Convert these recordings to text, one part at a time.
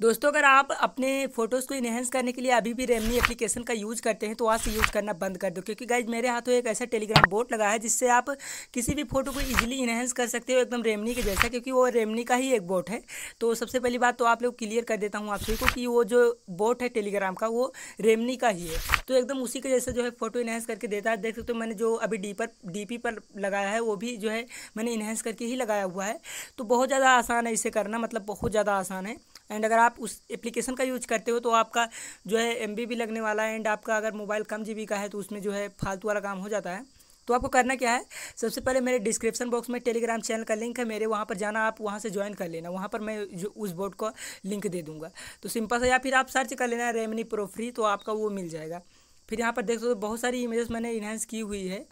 दोस्तों अगर आप अपने फोटोज़ को इनहेंस करने के लिए अभी भी रेमनी एप्लीकेशन का यूज़ करते हैं तो वहाँ से यूज़ करना बंद कर दो क्योंकि गाइज मेरे हाथों एक ऐसा टेलीग्राम बोट लगा है जिससे आप किसी भी फोटो को इजीली इनहेंस कर सकते हो एकदम रेमनी के जैसा क्योंकि वो रेमनी का ही एक बोट है तो सबसे पहली बात तो आप लोग क्लियर कर देता हूँ आप सभी को कि वो जो बोट है टेलीग्राम का वो रेमनी का ही है तो एकदम उसी के जैसे जो है फोटो इनहेंस करके देता है देख सकते हो मैंने जो अभी डी पर डी पर लगाया है वो भी जो है मैंने इनहेंस करके ही लगाया हुआ है तो बहुत ज़्यादा आसान है इसे करना मतलब बहुत ज़्यादा आसान है एंड अगर आप उस एप्लीकेशन का यूज करते हो तो आपका जो है एम भी लगने वाला है एंड आपका अगर मोबाइल कम जी का है तो उसमें जो है फालतू वाला काम हो जाता है तो आपको करना क्या है सबसे पहले मेरे डिस्क्रिप्शन बॉक्स में टेलीग्राम चैनल का लिंक है मेरे वहाँ पर जाना आप वहाँ से ज्वाइन कर लेना वहाँ पर मैं जो उस बोर्ड का लिंक दे दूँगा तो सिंपल सा या फिर आप सर्च कर लेना रेमनी प्रो फ्री तो आपका वो मिल जाएगा फिर यहाँ पर देख सकते हो बहुत सारी इमेजेस मैंने इन्हेंस की हुई है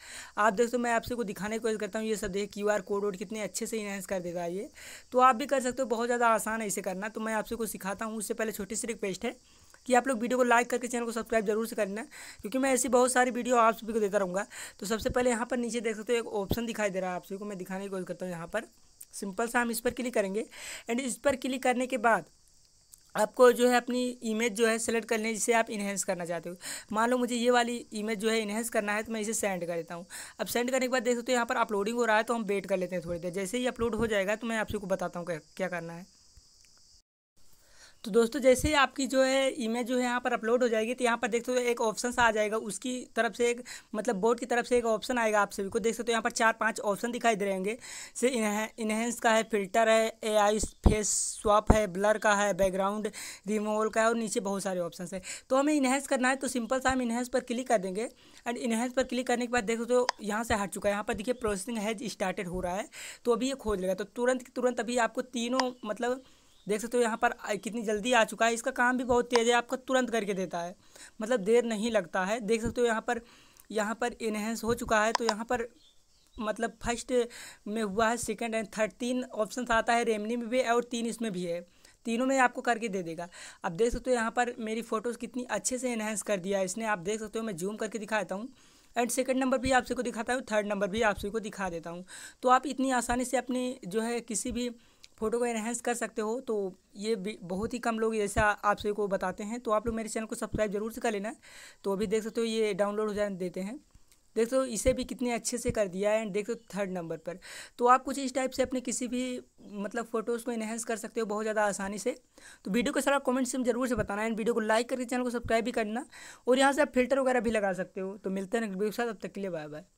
आप देख सकते हो मैं आपसे को दिखाने की कोशिश करता हूँ ये सब देखिए क्यू आर कोड वोड कितने अच्छे से इन्हेंस कर देगा ये तो आप भी कर सकते हो बहुत ज़्यादा आसान है इसे करना तो मैं आपसे को सिखाता हूँ उससे पहले छोटी सी रिक्वेस्ट है कि आप लोग वीडियो को लाइक करके चैनल को सब्सक्राइब जरूर से करना क्योंकि मैं ऐसी बहुत सारी वीडियो आप सभी को देता रहूँगा तो सबसे पहले यहाँ पर नीचे देख सकते हो एक ऑप्शन दिखाई दे रहा है आप सभी को मैं दिखाने की कोशिश करता हूँ यहाँ पर सिंपल सा हम इस पर क्लिक करेंगे एंड इस पर क्लिक करने के बाद आपको जो है अपनी इमेज जो है सेलेक्ट करनी है जिसे आप इन्हेंस करना चाहते हो मान लो मुझे ये वाली इमेज जो है इन्हेंस करना है तो मैं इसे सेंड कर देता हूँ अब सेंड करने के बाद देख सकते हो यहाँ पर अपलोडिंग हो रहा है तो हम वेट कर लेते हैं थोड़ी देर जैसे ही अपलोड हो जाएगा तो मैं आपसे को बताता हूँ क्या करना है तो दोस्तों जैसे ही आपकी जो है इमेज जो है यहाँ पर अपलोड हो जाएगी तो यहाँ पर देख सकते हो एक ऑप्शन आ जाएगा उसकी तरफ से एक मतलब बोर्ड की तरफ से एक ऑप्शन आएगा आप सभी को देख सकते हो यहाँ पर चार पांच ऑप्शन दिखाई दे रहे होंगे से इन्हेंस का है फिल्टर है एआई फेस स्वाप है ब्लर का है बैकग्राउंड रिमोवल का है और नीचे बहुत सारे ऑप्शन है तो हमें इन्हेंस करना है तो सिंपल सा हम इन्हेंस पर क्लिक कर देंगे एंड इन्हेंस पर क्लिक करने के बाद देख सकते हो यहाँ से हट चुका है यहाँ पर देखिए प्रोसेसिंग हैज स्टार्टेड हो रहा है तो अभी ये खोज लेगा तो तुरंत तुरंत अभी आपको तीनों मतलब देख सकते हो यहाँ पर कितनी जल्दी आ चुका है इसका काम भी बहुत तेज़ है आपको तुरंत करके देता है मतलब देर नहीं लगता है देख सकते हो यहाँ पर यहाँ पर इनहेंस हो चुका है तो यहाँ पर मतलब फर्स्ट में हुआ है सेकेंड एंड थर्ड तीन ऑप्शन आता है रेमनी में भी है और तीन इसमें भी है तीनों में आपको करके दे देगा अब देख सकते हो यहाँ पर मेरी फ़ोटोज़ कितनी अच्छे से इन्हेंस कर दिया है इसने आप देख सकते हो मैं जूम करके दिखाता हूँ एंड सेकंड नंबर भी आपसे को दिखाता हूँ थर्ड नंबर भी आपसे को दिखा देता हूँ तो आप इतनी आसानी से अपनी जो है किसी भी फ़ोटो को एनहेंस कर सकते हो तो ये बहुत ही कम लोग ऐसा आप सभी को बताते हैं तो आप लोग मेरे चैनल को सब्सक्राइब जरूर से कर लेना तो अभी देख सकते हो ये डाउनलोड हो जाने देते हैं देख सो इसे भी कितने अच्छे से कर दिया है एंड देख सो थर्ड नंबर पर तो आप कुछ इस टाइप से अपने किसी भी मतलब फ़ोटोज़ को इनहेंस कर सकते हो बहुत ज़्यादा आसानी से तो वीडियो को सारा कमेंट में ज़रूर से बताना एंड वीडियो को लाइक करके चैनल को सब्सक्राइब भी करना और यहाँ से आप फिल्टर वगैरह भी लगा सकते हो तो मिलते हैं नेक्स्ट वीडियो के साथ अब तक के लिए बाय बाय